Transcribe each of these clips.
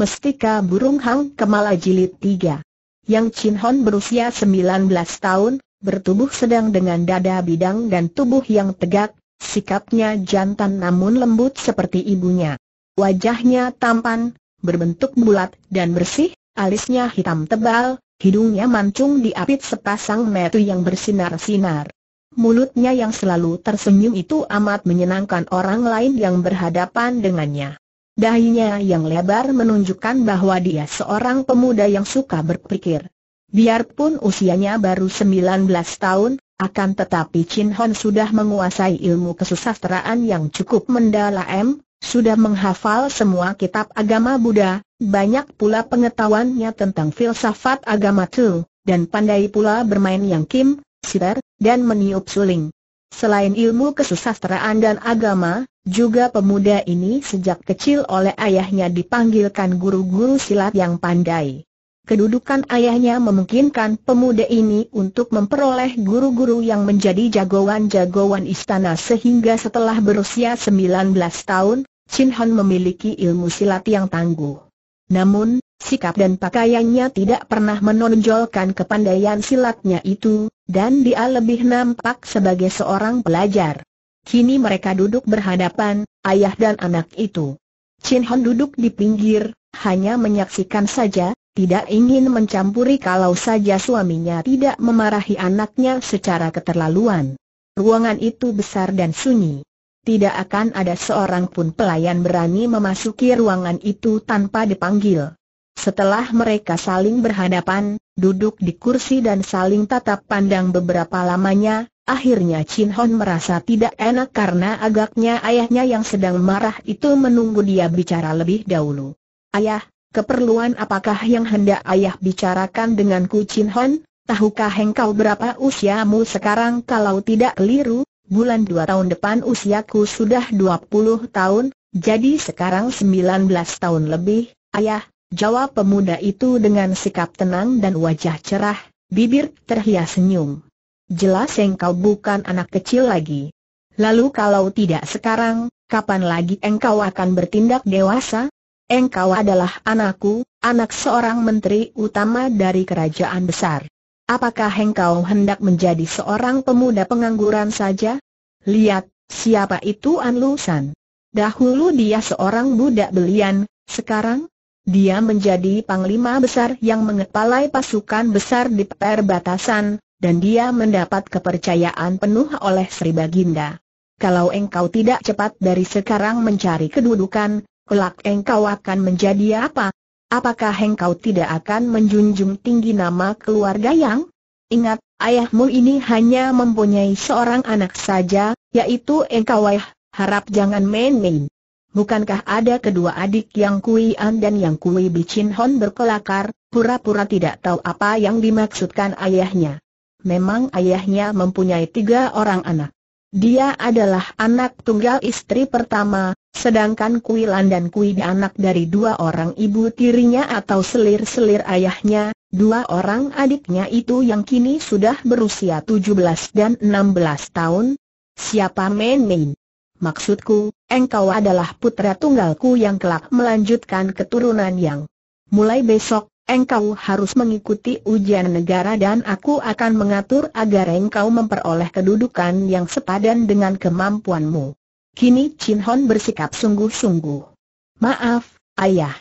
Mestika Burung Hang Kemala Jilid 3. Yang Chin Hon berusia 19 tahun, bertubuh sedang dengan dada bidang dan tubuh yang tegak, sikapnya jantan namun lembut seperti ibunya. Wajahnya tampan, berbentuk bulat dan bersih, alisnya hitam tebal, hidungnya mancung diapit sepasang metu yang bersinar-sinar. Mulutnya yang selalu tersenyum itu amat menyenangkan orang lain yang berhadapan dengannya. Dahinya yang lebar menunjukkan bahwa dia seorang pemuda yang suka berpikir. Biarpun usianya baru 19 tahun, akan tetapi Chin Hon sudah menguasai ilmu kesusastraan yang cukup mendalam, sudah menghafal semua kitab agama Buddha, banyak pula pengetahuannya tentang filsafat agama Tu, dan pandai pula bermain yang Kim, Sitar, dan meniup suling. Selain ilmu kesusasteraan dan agama, juga pemuda ini sejak kecil oleh ayahnya dipanggilkan guru-guru silat yang pandai. Kedudukan ayahnya memungkinkan pemuda ini untuk memperoleh guru-guru yang menjadi jagoan-jagoan istana sehingga setelah berusia 19 tahun, Chin Han memiliki ilmu silat yang tangguh. Namun, sikap dan pakaiannya tidak pernah menonjolkan kepandaian silatnya itu, dan dia lebih nampak sebagai seorang pelajar. Kini mereka duduk berhadapan, ayah dan anak itu. Chin Hon duduk di pinggir, hanya menyaksikan saja, tidak ingin mencampuri kalau saja suaminya tidak memarahi anaknya secara keterlaluan. Ruangan itu besar dan sunyi tidak akan ada seorang pun pelayan berani memasuki ruangan itu tanpa dipanggil. Setelah mereka saling berhadapan, duduk di kursi dan saling tatap pandang beberapa lamanya, akhirnya Chin Hon merasa tidak enak karena agaknya ayahnya yang sedang marah itu menunggu dia bicara lebih dahulu. Ayah, keperluan apakah yang hendak ayah bicarakan denganku Chin Hon? Tahukah engkau berapa usiamu sekarang kalau tidak keliru? bulan dua tahun depan usiaku sudah dua puluh tahun, jadi sekarang sembilan belas tahun lebih, ayah, jawab pemuda itu dengan sikap tenang dan wajah cerah, bibir terhias senyum. Jelas engkau bukan anak kecil lagi. Lalu kalau tidak sekarang, kapan lagi engkau akan bertindak dewasa? Engkau adalah anakku, anak seorang menteri utama dari kerajaan besar. Apakah engkau hendak menjadi seorang pemuda pengangguran saja? Lihat, siapa itu An Lusan? Dahulu dia seorang budak belian, sekarang dia menjadi panglima besar yang mengepalai pasukan besar di perbatasan, dan dia mendapat kepercayaan penuh oleh Sri Baginda. Kalau engkau tidak cepat dari sekarang mencari kedudukan, kelak engkau akan menjadi apa? Apakah engkau tidak akan menjunjung tinggi nama keluarga yang? Ingat, ayahmu ini hanya mempunyai seorang anak saja, yaitu engkau ayah, harap jangan main-main. Bukankah ada kedua adik yang Kui An dan yang Kui Bicin Hon berkelakar, pura-pura tidak tahu apa yang dimaksudkan ayahnya. Memang ayahnya mempunyai tiga orang anak. Dia adalah anak tunggal istri pertama, sedangkan Kui Lan dan Kui Di anak dari dua orang ibu tirinya atau selir-selir ayahnya, dua orang adiknya itu yang kini sudah berusia 17 dan 16 tahun. Siapa Main Main? Maksudku, engkau adalah putra tunggalku yang kelak melanjutkan keturunan yang mulai besok, engkau harus mengikuti ujian negara dan aku akan mengatur agar engkau memperoleh kedudukan yang sepadan dengan kemampuanmu. Kini Chin Hon bersikap sungguh-sungguh. Maaf, ayah.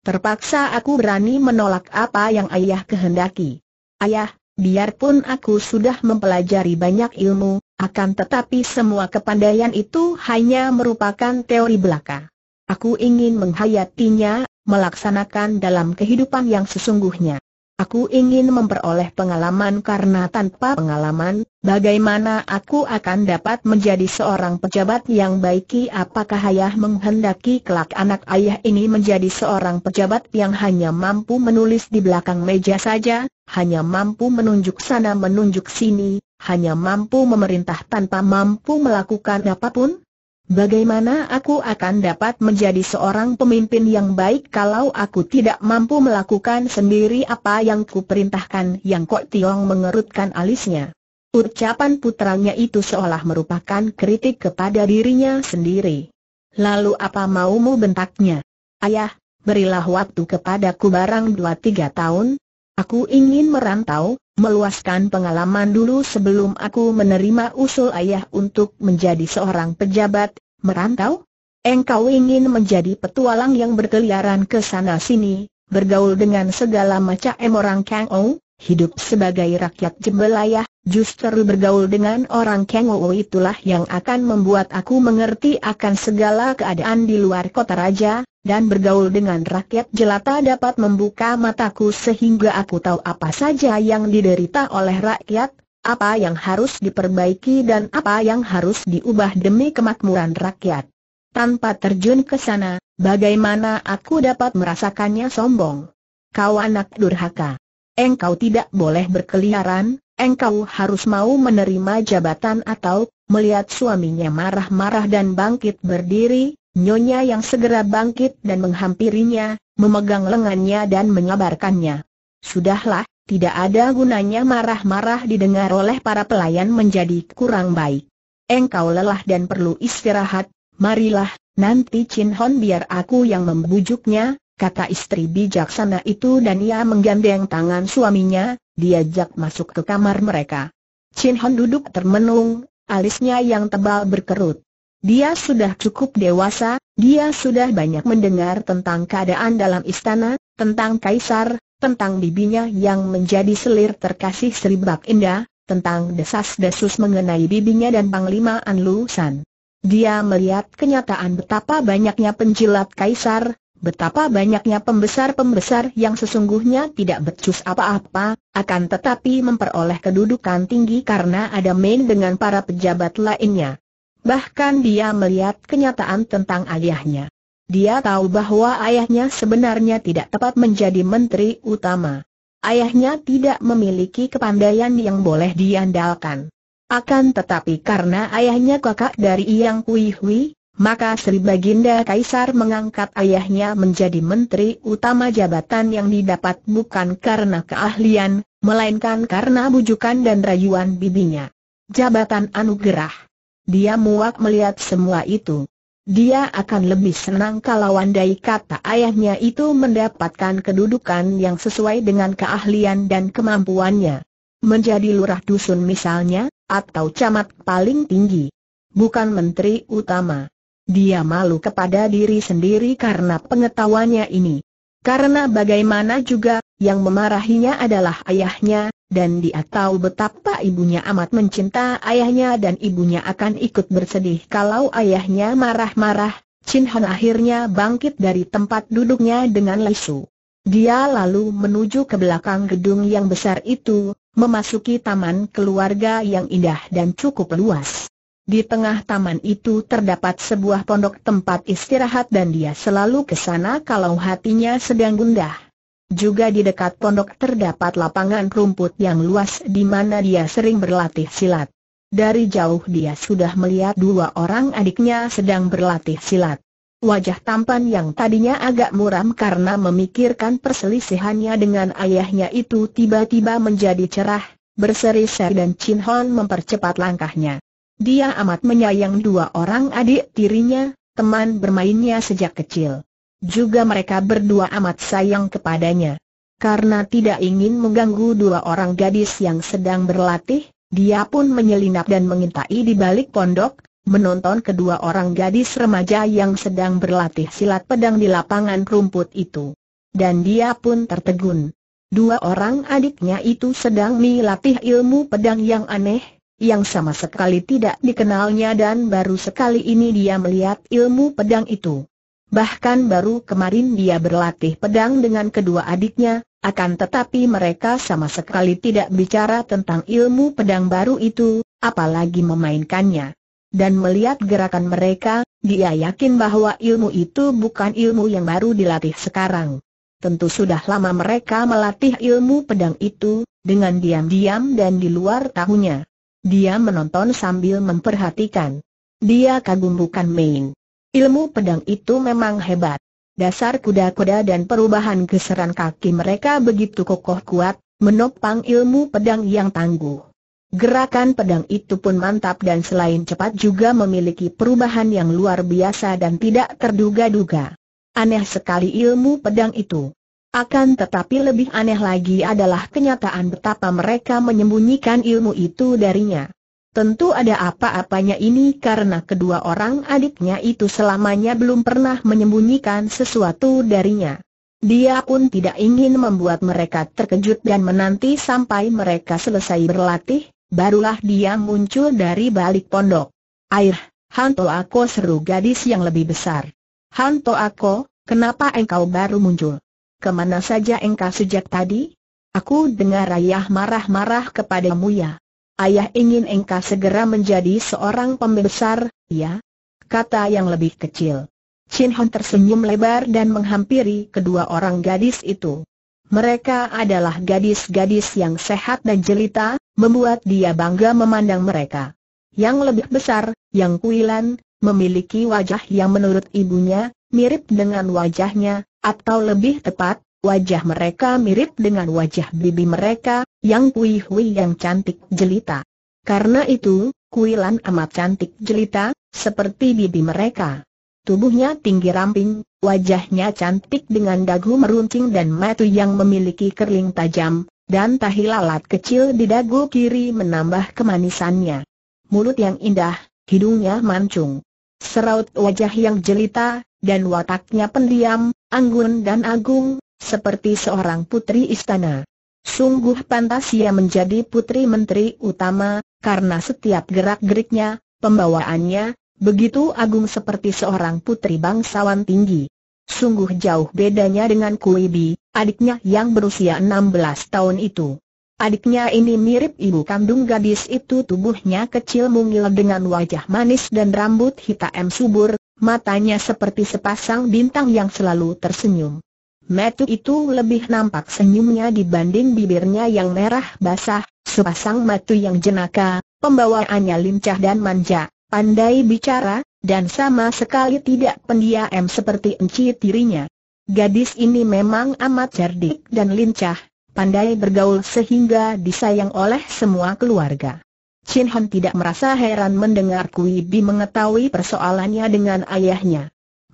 Terpaksa aku berani menolak apa yang ayah kehendaki. Ayah, biarpun aku sudah mempelajari banyak ilmu, akan tetapi semua kepandaian itu hanya merupakan teori belaka. Aku ingin menghayatinya melaksanakan dalam kehidupan yang sesungguhnya. Aku ingin memperoleh pengalaman karena tanpa pengalaman, bagaimana aku akan dapat menjadi seorang pejabat yang baik? Apakah ayah menghendaki kelak anak ayah ini menjadi seorang pejabat yang hanya mampu menulis di belakang meja saja, hanya mampu menunjuk sana menunjuk sini, hanya mampu memerintah tanpa mampu melakukan apapun? Bagaimana aku akan dapat menjadi seorang pemimpin yang baik kalau aku tidak mampu melakukan sendiri apa yang kuperintahkan Yang Kok Tiong mengerutkan alisnya. Ucapan putranya itu seolah merupakan kritik kepada dirinya sendiri. Lalu apa maumu bentaknya? Ayah, berilah waktu kepadaku barang dua tiga tahun. Aku ingin merantau, meluaskan pengalaman dulu sebelum aku menerima usul ayah untuk menjadi seorang pejabat, merantau? Engkau ingin menjadi petualang yang berkeliaran ke sana sini, bergaul dengan segala macam orang O, hidup sebagai rakyat jembelayah, justru bergaul dengan orang O itulah yang akan membuat aku mengerti akan segala keadaan di luar kota raja, dan bergaul dengan rakyat jelata dapat membuka mataku sehingga aku tahu apa saja yang diderita oleh rakyat, apa yang harus diperbaiki dan apa yang harus diubah demi kemakmuran rakyat. Tanpa terjun ke sana, bagaimana aku dapat merasakannya sombong? Kau anak durhaka. Engkau tidak boleh berkeliaran, engkau harus mau menerima jabatan atau melihat suaminya marah-marah dan bangkit berdiri, Nyonya yang segera bangkit dan menghampirinya, memegang lengannya dan mengabarkannya. Sudahlah, tidak ada gunanya marah-marah didengar oleh para pelayan menjadi kurang baik. Engkau lelah dan perlu istirahat, marilah, nanti Chin Hon biar aku yang membujuknya, kata istri bijaksana itu dan ia menggandeng tangan suaminya, diajak masuk ke kamar mereka. Chin Hon duduk termenung, alisnya yang tebal berkerut. Dia sudah cukup dewasa, dia sudah banyak mendengar tentang keadaan dalam istana, tentang kaisar, tentang bibinya yang menjadi selir terkasih Sri Bak Indah, tentang desas-desus mengenai bibinya dan Panglima An San. Dia melihat kenyataan betapa banyaknya penjilat kaisar, betapa banyaknya pembesar-pembesar yang sesungguhnya tidak becus apa-apa, akan tetapi memperoleh kedudukan tinggi karena ada main dengan para pejabat lainnya. Bahkan dia melihat kenyataan tentang ayahnya. Dia tahu bahwa ayahnya sebenarnya tidak tepat menjadi menteri utama. Ayahnya tidak memiliki kepandaian yang boleh diandalkan. Akan tetapi karena ayahnya kakak dari Yang Kui Hui, maka Sri Baginda Kaisar mengangkat ayahnya menjadi menteri utama jabatan yang didapat bukan karena keahlian, melainkan karena bujukan dan rayuan bibinya. Jabatan anugerah dia muak melihat semua itu. Dia akan lebih senang kalau andai kata ayahnya itu mendapatkan kedudukan yang sesuai dengan keahlian dan kemampuannya. Menjadi lurah dusun misalnya, atau camat paling tinggi. Bukan menteri utama. Dia malu kepada diri sendiri karena pengetahuannya ini. Karena bagaimana juga, yang memarahinya adalah ayahnya, dan dia tahu betapa ibunya amat mencinta ayahnya dan ibunya akan ikut bersedih kalau ayahnya marah-marah, Chin Han akhirnya bangkit dari tempat duduknya dengan lesu. Dia lalu menuju ke belakang gedung yang besar itu, memasuki taman keluarga yang indah dan cukup luas. Di tengah taman itu terdapat sebuah pondok tempat istirahat dan dia selalu ke sana kalau hatinya sedang gundah. Juga di dekat pondok terdapat lapangan rumput yang luas di mana dia sering berlatih silat. Dari jauh dia sudah melihat dua orang adiknya sedang berlatih silat. Wajah tampan yang tadinya agak muram karena memikirkan perselisihannya dengan ayahnya itu tiba-tiba menjadi cerah, berseri-seri dan Chin Hon mempercepat langkahnya. Dia amat menyayang dua orang adik tirinya, teman bermainnya sejak kecil juga mereka berdua amat sayang kepadanya. Karena tidak ingin mengganggu dua orang gadis yang sedang berlatih, dia pun menyelinap dan mengintai di balik pondok, menonton kedua orang gadis remaja yang sedang berlatih silat pedang di lapangan rumput itu. Dan dia pun tertegun. Dua orang adiknya itu sedang melatih ilmu pedang yang aneh, yang sama sekali tidak dikenalnya dan baru sekali ini dia melihat ilmu pedang itu. Bahkan baru kemarin dia berlatih pedang dengan kedua adiknya, akan tetapi mereka sama sekali tidak bicara tentang ilmu pedang baru itu, apalagi memainkannya. Dan melihat gerakan mereka, dia yakin bahwa ilmu itu bukan ilmu yang baru dilatih sekarang. Tentu sudah lama mereka melatih ilmu pedang itu, dengan diam-diam dan di luar tahunya. Dia menonton sambil memperhatikan. Dia kagum bukan main. Ilmu pedang itu memang hebat. Dasar kuda-kuda dan perubahan geseran kaki mereka begitu kokoh kuat, menopang ilmu pedang yang tangguh. Gerakan pedang itu pun mantap dan selain cepat juga memiliki perubahan yang luar biasa dan tidak terduga-duga. Aneh sekali ilmu pedang itu. Akan tetapi lebih aneh lagi adalah kenyataan betapa mereka menyembunyikan ilmu itu darinya. Tentu ada apa-apanya ini karena kedua orang adiknya itu selamanya belum pernah menyembunyikan sesuatu darinya. Dia pun tidak ingin membuat mereka terkejut dan menanti sampai mereka selesai berlatih, barulah dia muncul dari balik pondok. Air, Hanto Ako seru gadis yang lebih besar. Hanto Ako, kenapa engkau baru muncul? Kemana saja engkau sejak tadi? Aku dengar ayah marah-marah kepadamu ya ayah ingin engkau segera menjadi seorang pembesar, ya? Kata yang lebih kecil. Chin Hon tersenyum lebar dan menghampiri kedua orang gadis itu. Mereka adalah gadis-gadis yang sehat dan jelita, membuat dia bangga memandang mereka. Yang lebih besar, yang kuilan, memiliki wajah yang menurut ibunya, mirip dengan wajahnya, atau lebih tepat, Wajah mereka mirip dengan wajah bibi mereka, yang Kui Hui yang cantik jelita. Karena itu, Kui Lan amat cantik jelita, seperti bibi mereka. Tubuhnya tinggi ramping, wajahnya cantik dengan dagu meruncing dan mata yang memiliki kerling tajam, dan tahi lalat kecil di dagu kiri menambah kemanisannya. Mulut yang indah, hidungnya mancung. Seraut wajah yang jelita, dan wataknya pendiam, anggun dan agung, seperti seorang putri istana. Sungguh pantas ia menjadi putri menteri utama, karena setiap gerak-geriknya, pembawaannya, begitu agung seperti seorang putri bangsawan tinggi. Sungguh jauh bedanya dengan Kuibi, adiknya yang berusia 16 tahun itu. Adiknya ini mirip ibu kandung gadis itu tubuhnya kecil mungil dengan wajah manis dan rambut hitam subur, matanya seperti sepasang bintang yang selalu tersenyum. Metu itu lebih nampak senyumnya dibanding bibirnya yang merah basah, sepasang matu yang jenaka, pembawaannya lincah dan manja, pandai bicara, dan sama sekali tidak pendiam seperti enci tirinya. Gadis ini memang amat cerdik dan lincah, pandai bergaul sehingga disayang oleh semua keluarga. Chin Han tidak merasa heran mendengar Kui Bi mengetahui persoalannya dengan ayahnya.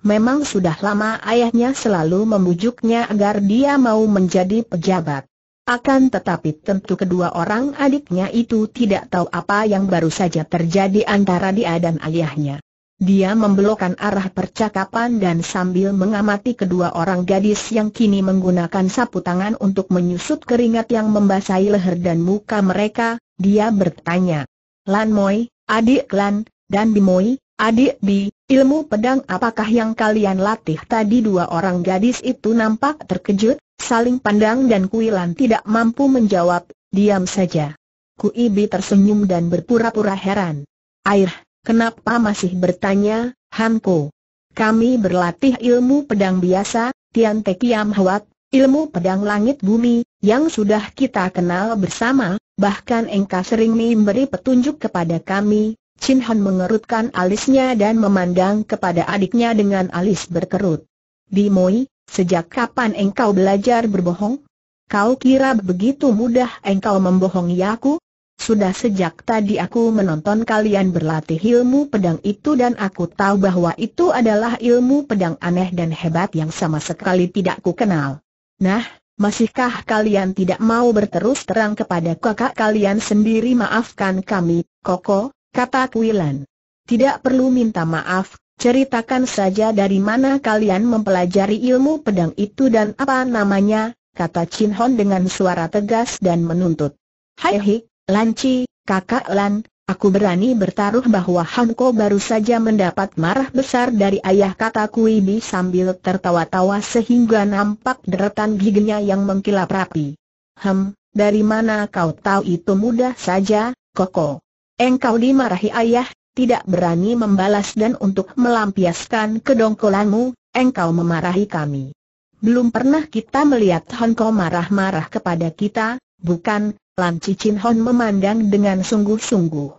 Memang sudah lama ayahnya selalu membujuknya agar dia mau menjadi pejabat. Akan tetapi tentu kedua orang adiknya itu tidak tahu apa yang baru saja terjadi antara dia dan ayahnya. Dia membelokkan arah percakapan dan sambil mengamati kedua orang gadis yang kini menggunakan sapu tangan untuk menyusut keringat yang membasahi leher dan muka mereka, dia bertanya. Lan Moi, adik Lan, dan Bimoi, Adik Bi, ilmu pedang apakah yang kalian latih tadi dua orang gadis itu nampak terkejut, saling pandang dan Kuilan tidak mampu menjawab, diam saja. Kui Bi tersenyum dan berpura-pura heran. Air, kenapa masih bertanya, Hanko? Kami berlatih ilmu pedang biasa, Tian Te Kiam Huat, ilmu pedang langit bumi, yang sudah kita kenal bersama, bahkan Engka sering memberi petunjuk kepada kami, Chin Han mengerutkan alisnya dan memandang kepada adiknya dengan alis berkerut. Dimoi, sejak kapan engkau belajar berbohong? Kau kira begitu mudah engkau membohongi aku? Sudah sejak tadi aku menonton kalian berlatih ilmu pedang itu dan aku tahu bahwa itu adalah ilmu pedang aneh dan hebat yang sama sekali tidak ku kenal. Nah, masihkah kalian tidak mau berterus terang kepada kakak kalian sendiri maafkan kami, Koko? kata Kuilan. Tidak perlu minta maaf, ceritakan saja dari mana kalian mempelajari ilmu pedang itu dan apa namanya, kata Chin Hon dengan suara tegas dan menuntut. Hai Lan Chi, kakak Lan, aku berani bertaruh bahwa Han Ko baru saja mendapat marah besar dari ayah kata Kuibi sambil tertawa-tawa sehingga nampak deretan giginya yang mengkilap rapi. Hem, dari mana kau tahu itu mudah saja, Koko? Engkau dimarahi ayah, tidak berani membalas dan untuk melampiaskan kedongkolanmu, engkau memarahi kami. Belum pernah kita melihat Hon Kau marah-marah kepada kita, bukan? Lan Cicin Hon memandang dengan sungguh-sungguh.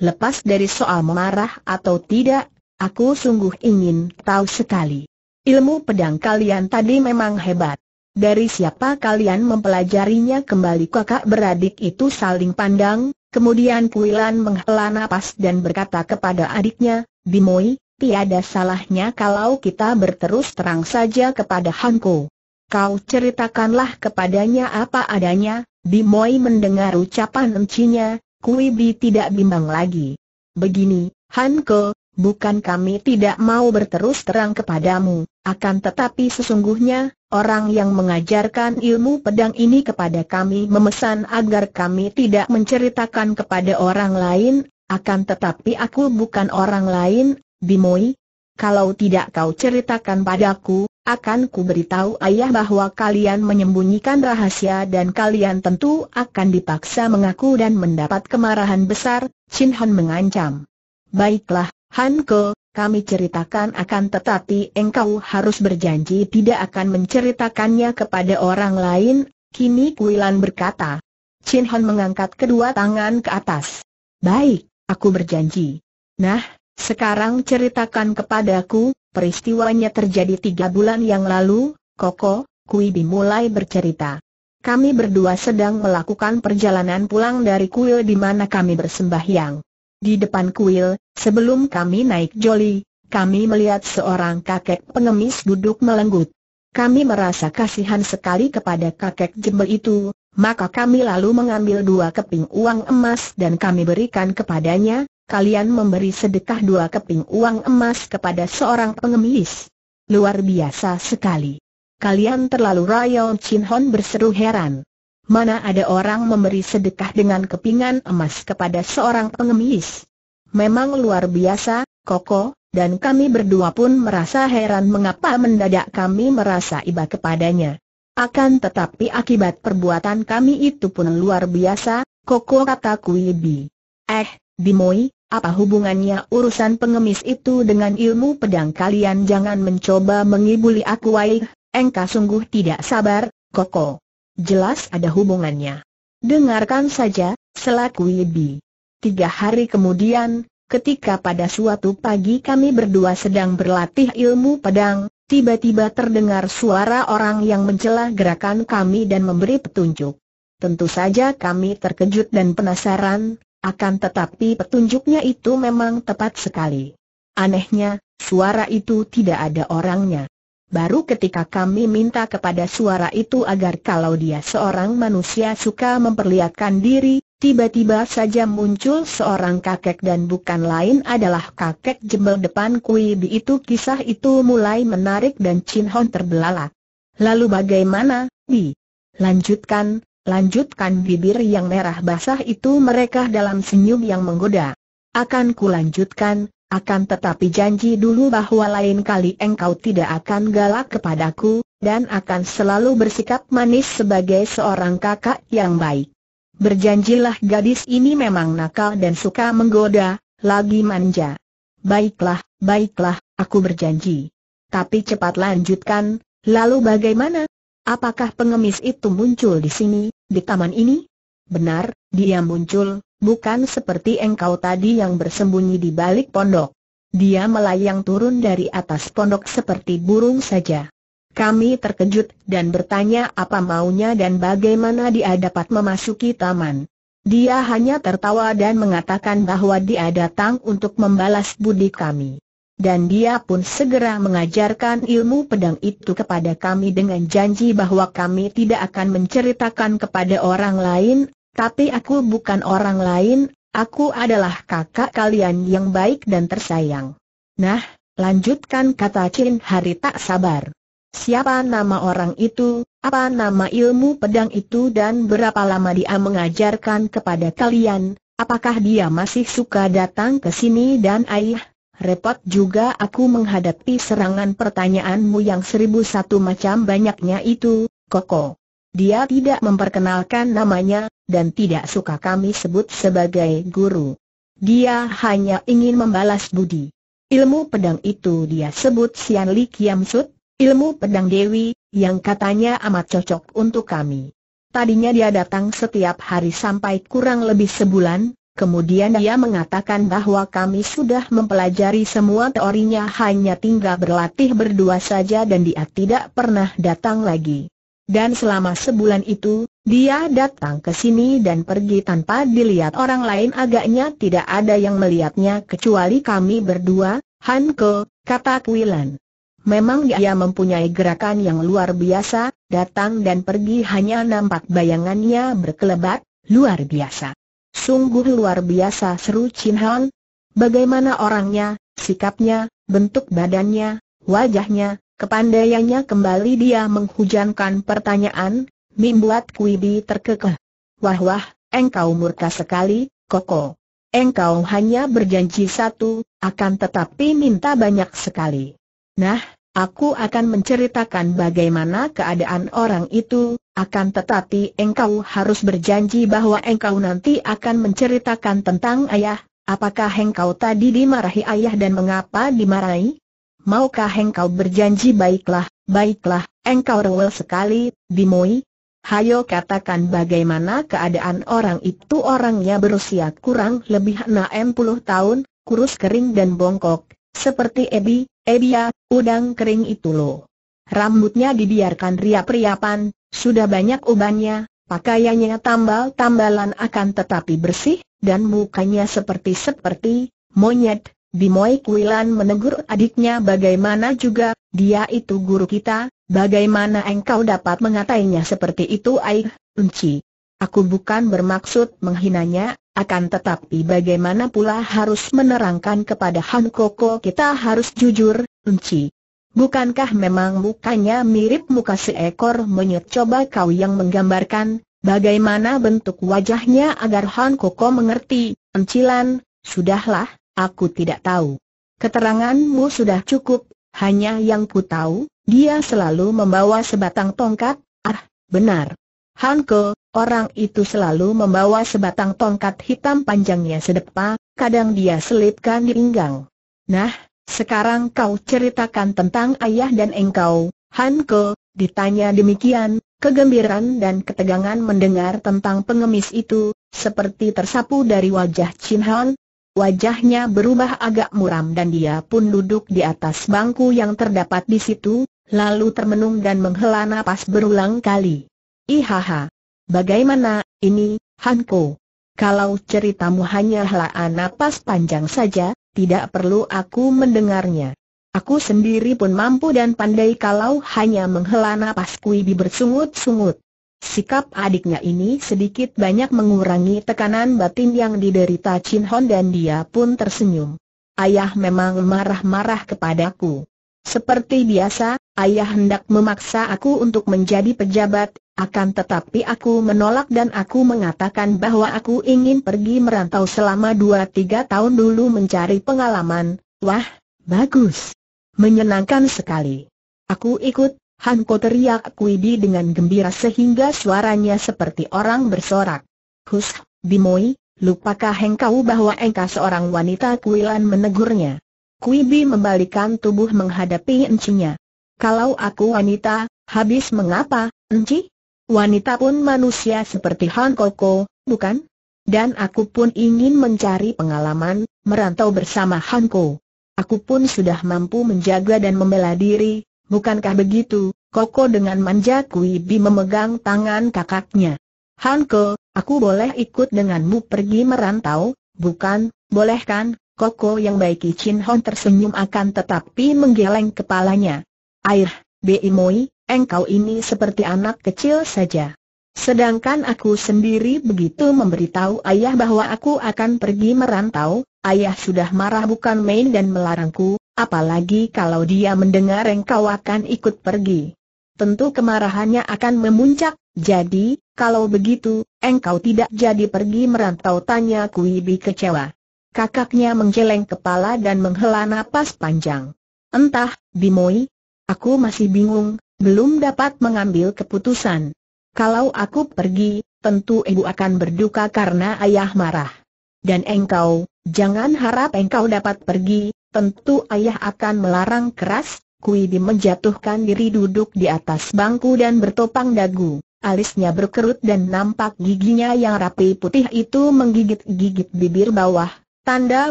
Lepas dari soal memarah atau tidak, aku sungguh ingin tahu sekali. Ilmu pedang kalian tadi memang hebat. Dari siapa kalian mempelajarinya kembali kakak beradik itu saling pandang, Kemudian Kuilan menghela nafas dan berkata kepada adiknya, Bimoi, tiada salahnya kalau kita berterus terang saja kepada Hanko. Kau ceritakanlah kepadanya apa adanya, Bimoi mendengar ucapan encinya, Kuibi tidak bimbang lagi. Begini, Hanko, bukan kami tidak mau berterus terang kepadamu, akan tetapi sesungguhnya, orang yang mengajarkan ilmu pedang ini kepada kami memesan agar kami tidak menceritakan kepada orang lain, akan tetapi aku bukan orang lain, Bimoi. Kalau tidak kau ceritakan padaku, akan ku beritahu ayah bahwa kalian menyembunyikan rahasia dan kalian tentu akan dipaksa mengaku dan mendapat kemarahan besar, Chin Han mengancam. Baiklah, Hanko, kami ceritakan akan tetapi engkau harus berjanji tidak akan menceritakannya kepada orang lain, kini Kuilan berkata. Chin Hon mengangkat kedua tangan ke atas. Baik, aku berjanji. Nah, sekarang ceritakan kepadaku, peristiwanya terjadi tiga bulan yang lalu, Koko, Kui mulai bercerita. Kami berdua sedang melakukan perjalanan pulang dari kuil di mana kami bersembahyang. Di depan kuil, sebelum kami naik joli, kami melihat seorang kakek pengemis duduk melenggut. Kami merasa kasihan sekali kepada kakek jembel itu, maka kami lalu mengambil dua keping uang emas dan kami berikan kepadanya, kalian memberi sedekah dua keping uang emas kepada seorang pengemis. Luar biasa sekali. Kalian terlalu rayon Chin Hon berseru heran. Mana ada orang memberi sedekah dengan kepingan emas kepada seorang pengemis? Memang luar biasa, Koko, dan kami berdua pun merasa heran mengapa mendadak kami merasa iba kepadanya. Akan tetapi akibat perbuatan kami itu pun luar biasa, Koko kata Kuibi. Eh, Dimoi, apa hubungannya urusan pengemis itu dengan ilmu pedang kalian jangan mencoba mengibuli aku Wai, engkau sungguh tidak sabar, Koko jelas ada hubungannya. Dengarkan saja, selaku Ibi. Tiga hari kemudian, ketika pada suatu pagi kami berdua sedang berlatih ilmu pedang, tiba-tiba terdengar suara orang yang mencela gerakan kami dan memberi petunjuk. Tentu saja kami terkejut dan penasaran, akan tetapi petunjuknya itu memang tepat sekali. Anehnya, suara itu tidak ada orangnya. Baru ketika kami minta kepada suara itu agar kalau dia seorang manusia suka memperlihatkan diri, tiba-tiba saja muncul seorang kakek dan bukan lain adalah kakek jembel depan Kui Bi itu kisah itu mulai menarik dan Chin Hon terbelalak. Lalu bagaimana, Bi? Lanjutkan, lanjutkan bibir yang merah basah itu mereka dalam senyum yang menggoda. Akan ku lanjutkan. Akan tetapi janji dulu bahwa lain kali engkau tidak akan galak kepadaku, dan akan selalu bersikap manis sebagai seorang kakak yang baik. Berjanjilah gadis ini memang nakal dan suka menggoda, lagi manja. Baiklah, baiklah, aku berjanji. Tapi cepat lanjutkan, lalu bagaimana? Apakah pengemis itu muncul di sini, di taman ini? Benar, dia muncul, Bukan seperti engkau tadi yang bersembunyi di balik pondok. Dia melayang turun dari atas pondok seperti burung saja. Kami terkejut dan bertanya apa maunya dan bagaimana dia dapat memasuki taman. Dia hanya tertawa dan mengatakan bahwa dia datang untuk membalas budi kami. Dan dia pun segera mengajarkan ilmu pedang itu kepada kami dengan janji bahwa kami tidak akan menceritakan kepada orang lain tapi aku bukan orang lain, aku adalah kakak kalian yang baik dan tersayang. Nah, lanjutkan kata Chin Hari tak sabar. Siapa nama orang itu, apa nama ilmu pedang itu dan berapa lama dia mengajarkan kepada kalian, apakah dia masih suka datang ke sini dan ayah? repot juga aku menghadapi serangan pertanyaanmu yang seribu satu macam banyaknya itu, Koko. Dia tidak memperkenalkan namanya, dan tidak suka kami sebut sebagai guru. Dia hanya ingin membalas budi. Ilmu pedang itu dia sebut Sian Li Kiam Sut, ilmu pedang Dewi, yang katanya amat cocok untuk kami. Tadinya dia datang setiap hari sampai kurang lebih sebulan, Kemudian dia mengatakan bahwa kami sudah mempelajari semua teorinya hanya tinggal berlatih berdua saja dan dia tidak pernah datang lagi. Dan selama sebulan itu, dia datang ke sini dan pergi tanpa dilihat orang lain agaknya tidak ada yang melihatnya kecuali kami berdua, Hanko, kata Kuilan. Memang dia mempunyai gerakan yang luar biasa, datang dan pergi hanya nampak bayangannya berkelebat, luar biasa. Sungguh luar biasa seru Chin Han. Bagaimana orangnya, sikapnya, bentuk badannya, wajahnya, Kepandaiannya kembali dia menghujankan pertanyaan, membuat Kuibi terkekeh. Wah wah, engkau murka sekali, Koko. Engkau hanya berjanji satu, akan tetapi minta banyak sekali. Nah, aku akan menceritakan bagaimana keadaan orang itu, akan tetapi engkau harus berjanji bahwa engkau nanti akan menceritakan tentang ayah, apakah engkau tadi dimarahi ayah dan mengapa dimarahi? Maukah engkau berjanji baiklah, baiklah, engkau rewel sekali, Bimoi? Hayo katakan bagaimana keadaan orang itu orangnya berusia kurang lebih 60 tahun, kurus kering dan bongkok, seperti Ebi, Ebia, ya, udang kering itu loh. Rambutnya dibiarkan riap-riapan, sudah banyak ubannya, pakaiannya tambal-tambalan akan tetapi bersih, dan mukanya seperti-seperti, monyet, Bimoy Kuilan menegur adiknya bagaimana juga, dia itu guru kita, bagaimana engkau dapat mengatainya seperti itu Aik, Unci. Aku bukan bermaksud menghinanya, akan tetapi bagaimana pula harus menerangkan kepada Han Koko kita harus jujur, Unci. Bukankah memang mukanya mirip muka seekor monyet coba kau yang menggambarkan, bagaimana bentuk wajahnya agar Han Koko mengerti, Encilan, sudahlah, Aku tidak tahu. Keteranganmu sudah cukup, hanya yang ku tahu, dia selalu membawa sebatang tongkat, ah, benar. Hanko, orang itu selalu membawa sebatang tongkat hitam panjangnya sedepa, kadang dia selipkan di pinggang. Nah, sekarang kau ceritakan tentang ayah dan engkau, Hanko, ditanya demikian, kegembiraan dan ketegangan mendengar tentang pengemis itu, seperti tersapu dari wajah Chin Han, Wajahnya berubah agak muram dan dia pun duduk di atas bangku yang terdapat di situ, lalu termenung dan menghela napas berulang kali. Ihaha. Bagaimana, ini, Hanko? Kalau ceritamu hanya helaan napas panjang saja, tidak perlu aku mendengarnya. Aku sendiri pun mampu dan pandai kalau hanya menghela napas di bersungut-sungut. Sikap adiknya ini sedikit banyak mengurangi tekanan batin yang diderita Chin Hon dan dia pun tersenyum. Ayah memang marah-marah kepadaku. Seperti biasa, ayah hendak memaksa aku untuk menjadi pejabat, akan tetapi aku menolak dan aku mengatakan bahwa aku ingin pergi merantau selama 2-3 tahun dulu mencari pengalaman. Wah, bagus. Menyenangkan sekali. Aku ikut, Hanko teriak Kuidi dengan gembira sehingga suaranya seperti orang bersorak. Hus, Bimoi, lupakah engkau bahwa engkau seorang wanita Kuilan menegurnya. Kuibi membalikan tubuh menghadapi encinya. Kalau aku wanita, habis mengapa, enci? Wanita pun manusia seperti Han Ko, bukan? Dan aku pun ingin mencari pengalaman, merantau bersama Hanko. Aku pun sudah mampu menjaga dan membela diri, Bukankah begitu, Koko dengan manja Kui Bi memegang tangan kakaknya. Hanko, aku boleh ikut denganmu pergi merantau, bukan, boleh kan? Koko yang baik Chin Hon tersenyum akan tetapi menggeleng kepalanya. Air, Bi Moi, engkau ini seperti anak kecil saja. Sedangkan aku sendiri begitu memberitahu ayah bahwa aku akan pergi merantau, ayah sudah marah bukan main dan melarangku, Apalagi kalau dia mendengar engkau akan ikut pergi. Tentu kemarahannya akan memuncak, jadi, kalau begitu, engkau tidak jadi pergi merantau tanya Kuibi kecewa. Kakaknya menggeleng kepala dan menghela napas panjang. Entah, Bimoi, aku masih bingung, belum dapat mengambil keputusan. Kalau aku pergi, tentu ibu akan berduka karena ayah marah. Dan engkau, jangan harap engkau dapat pergi, tentu ayah akan melarang keras, Kui Di menjatuhkan diri duduk di atas bangku dan bertopang dagu. Alisnya berkerut dan nampak giginya yang rapi putih itu menggigit-gigit bibir bawah, tanda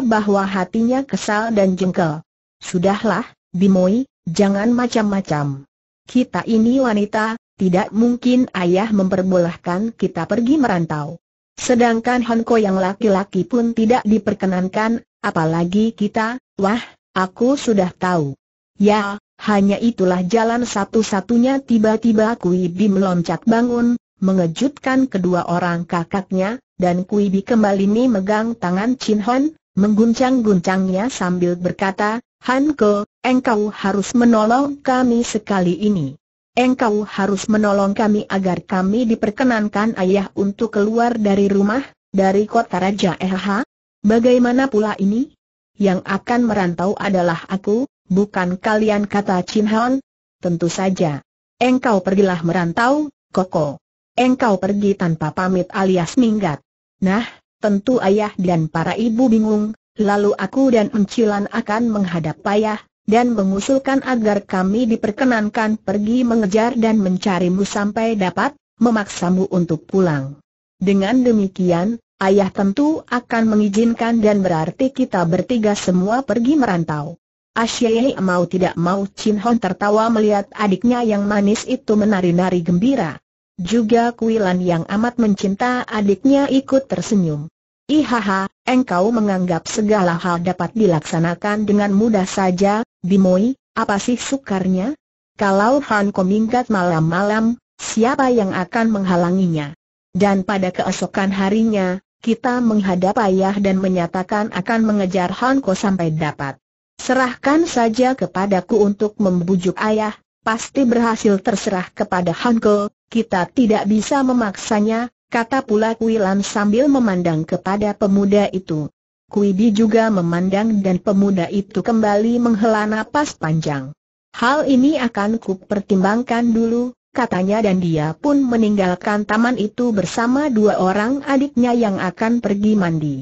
bahwa hatinya kesal dan jengkel. Sudahlah, Bimoi, jangan macam-macam. Kita ini wanita, tidak mungkin ayah memperbolehkan kita pergi merantau. Sedangkan Honko yang laki-laki pun tidak diperkenankan, Apalagi kita, wah, aku sudah tahu. Ya, hanya itulah jalan satu-satunya tiba-tiba Kui meloncat bangun, mengejutkan kedua orang kakaknya, dan Kui Bi kembali ini megang tangan Chin Hon, mengguncang-guncangnya sambil berkata, Hanko, engkau harus menolong kami sekali ini. Engkau harus menolong kami agar kami diperkenankan ayah untuk keluar dari rumah, dari kota Raja EHH, Bagaimana pula ini? Yang akan merantau adalah aku, bukan kalian kata Chin Han. Tentu saja. Engkau pergilah merantau, Koko. Engkau pergi tanpa pamit alias minggat. Nah, tentu ayah dan para ibu bingung, lalu aku dan Encilan akan menghadap ayah, dan mengusulkan agar kami diperkenankan pergi mengejar dan mencarimu sampai dapat, memaksamu untuk pulang. Dengan demikian, Ayah tentu akan mengizinkan dan berarti kita bertiga semua pergi merantau. Asyai mau tidak mau Chin Hon tertawa melihat adiknya yang manis itu menari-nari gembira. Juga Kuilan yang amat mencinta adiknya ikut tersenyum. Ihaha, engkau menganggap segala hal dapat dilaksanakan dengan mudah saja, Bimoi, apa sih sukarnya? Kalau Han Komingkat malam-malam, siapa yang akan menghalanginya? Dan pada keesokan harinya, kita menghadap ayah dan menyatakan akan mengejar Hanko sampai dapat. Serahkan saja kepadaku untuk membujuk ayah, pasti berhasil terserah kepada Hanko, kita tidak bisa memaksanya, kata pula Kui sambil memandang kepada pemuda itu. Kui juga memandang dan pemuda itu kembali menghela napas panjang. Hal ini akan ku pertimbangkan dulu, katanya dan dia pun meninggalkan taman itu bersama dua orang adiknya yang akan pergi mandi.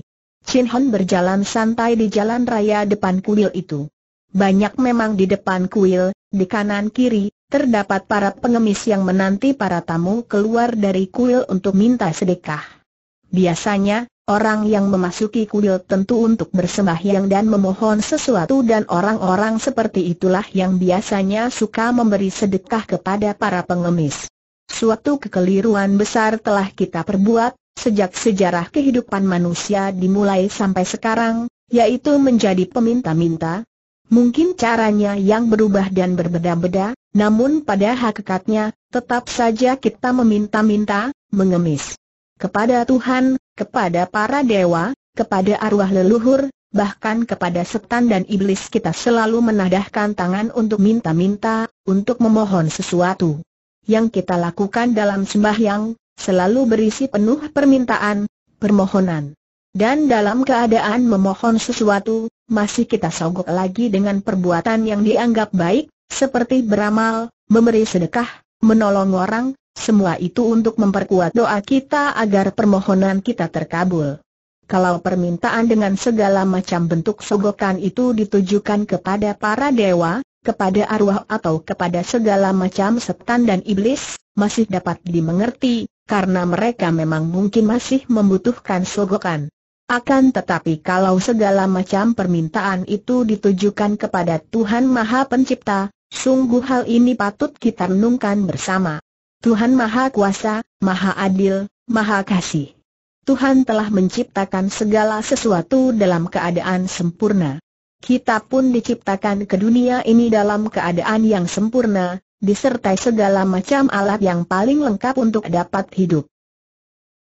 Chin Hon berjalan santai di jalan raya depan kuil itu. Banyak memang di depan kuil, di kanan kiri, terdapat para pengemis yang menanti para tamu keluar dari kuil untuk minta sedekah. Biasanya, Orang yang memasuki kuil tentu untuk bersembahyang dan memohon sesuatu dan orang-orang seperti itulah yang biasanya suka memberi sedekah kepada para pengemis. Suatu kekeliruan besar telah kita perbuat, sejak sejarah kehidupan manusia dimulai sampai sekarang, yaitu menjadi peminta-minta, Mungkin caranya yang berubah dan berbeda-beda, namun pada hakikatnya, tetap saja kita meminta-minta, mengemis. Kepada Tuhan, kepada para dewa, kepada arwah leluhur, bahkan kepada setan dan iblis kita selalu menadahkan tangan untuk minta-minta, untuk memohon sesuatu. Yang kita lakukan dalam sembahyang, selalu berisi penuh permintaan, permohonan. Dan dalam keadaan memohon sesuatu, masih kita sogok lagi dengan perbuatan yang dianggap baik, seperti beramal, memberi sedekah, menolong orang, semua itu untuk memperkuat doa kita agar permohonan kita terkabul. Kalau permintaan dengan segala macam bentuk sogokan itu ditujukan kepada para dewa, kepada arwah atau kepada segala macam setan dan iblis, masih dapat dimengerti, karena mereka memang mungkin masih membutuhkan sogokan. Akan tetapi kalau segala macam permintaan itu ditujukan kepada Tuhan Maha Pencipta, sungguh hal ini patut kita renungkan bersama. Tuhan Maha Kuasa, Maha Adil, Maha Kasih. Tuhan telah menciptakan segala sesuatu dalam keadaan sempurna. Kita pun diciptakan ke dunia ini dalam keadaan yang sempurna, disertai segala macam alat yang paling lengkap untuk dapat hidup.